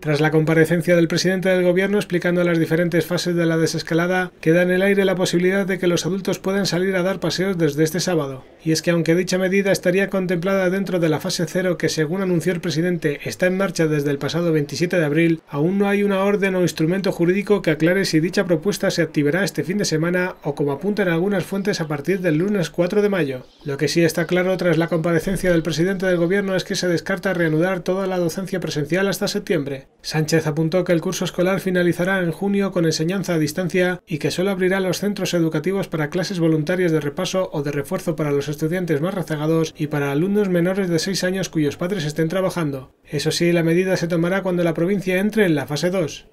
Tras la comparecencia del presidente del gobierno explicando las diferentes fases de la desescalada, queda en el aire la posibilidad de que los adultos puedan salir a dar paseos desde este sábado y es que aunque dicha medida estaría contemplada dentro de la fase cero que según anunció el presidente está en marcha desde el pasado 27 de abril, aún no hay una orden o instrumento jurídico que aclare si dicha propuesta se activará este fin de semana o como apuntan algunas fuentes a partir del lunes 4 de mayo. Lo que sí está claro tras la comparecencia del presidente del gobierno es que se descarta reanudar toda la docencia presencial hasta septiembre. Sánchez apuntó que el curso escolar finalizará en junio con enseñanza a distancia y que solo abrirá los centros educativos para clases voluntarias de repaso o de refuerzo para los estudiantes más rezagados y para alumnos menores de 6 años cuyos padres estén trabajando. Eso sí, la medida se tomará cuando la provincia entre en la fase 2.